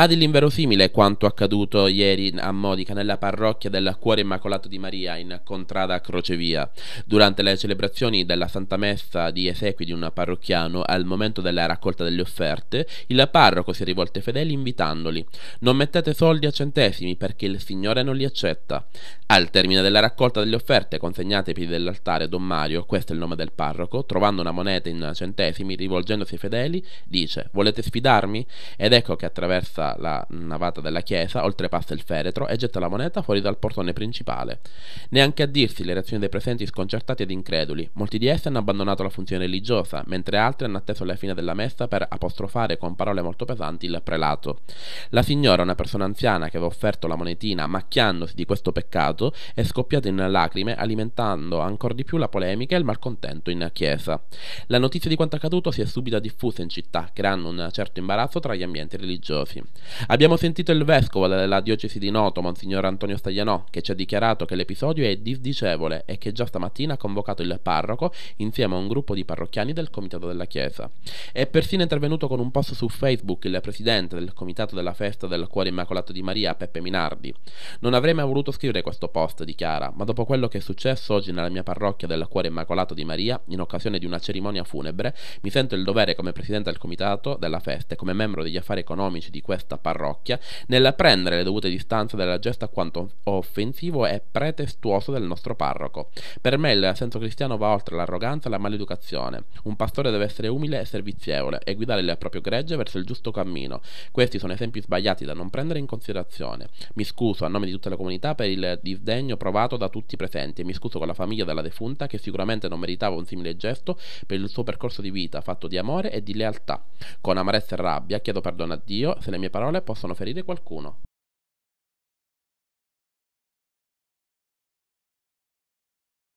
Ad l'inverosimile quanto accaduto ieri a Modica nella parrocchia del Cuore Immacolato di Maria in Contrada Crocevia. Durante le celebrazioni della Santa Messa di esequi di un parrocchiano, al momento della raccolta delle offerte, il parroco si è rivolto ai fedeli invitandoli: Non mettete soldi a centesimi perché il Signore non li accetta. Al termine della raccolta delle offerte consegnate ai piedi dell'altare Don Mario, questo è il nome del parroco, trovando una moneta in centesimi, rivolgendosi ai fedeli, dice: Volete sfidarmi? Ed ecco che attraversa la navata della chiesa, oltrepassa il feretro e getta la moneta fuori dal portone principale. Neanche a dirsi le reazioni dei presenti sconcertati ed increduli. Molti di essi hanno abbandonato la funzione religiosa, mentre altri hanno atteso la fine della messa per apostrofare con parole molto pesanti il prelato. La signora, una persona anziana che aveva offerto la monetina macchiandosi di questo peccato, è scoppiata in lacrime, alimentando ancora di più la polemica e il malcontento in chiesa. La notizia di quanto accaduto si è subito diffusa in città, creando un certo imbarazzo tra gli ambienti religiosi. Abbiamo sentito il vescovo della diocesi di Noto, Monsignor Antonio Staglianò, che ci ha dichiarato che l'episodio è disdicevole e che già stamattina ha convocato il parroco insieme a un gruppo di parrocchiani del comitato della chiesa. È persino intervenuto con un post su Facebook il presidente del comitato della festa del cuore immacolato di Maria, Peppe Minardi. Non avrei mai voluto scrivere questo post, dichiara, ma dopo quello che è successo oggi nella mia parrocchia del cuore immacolato di Maria, in occasione di una cerimonia funebre, mi sento il dovere come presidente del comitato della festa e come membro degli affari economici di questa modesta parrocchia, nel prendere le dovute distanze dalla gesta quanto offensivo e pretestuoso del nostro parroco. Per me il senso cristiano va oltre l'arroganza e la maleducazione. Un pastore deve essere umile e servizievole e guidare il proprio gregge verso il giusto cammino. Questi sono esempi sbagliati da non prendere in considerazione. Mi scuso a nome di tutta la comunità per il disdegno provato da tutti i presenti e mi scuso con la famiglia della defunta che sicuramente non meritava un simile gesto per il suo percorso di vita fatto di amore e di lealtà. Con amarezza e rabbia chiedo perdono a Dio se le mie parole possono ferire qualcuno.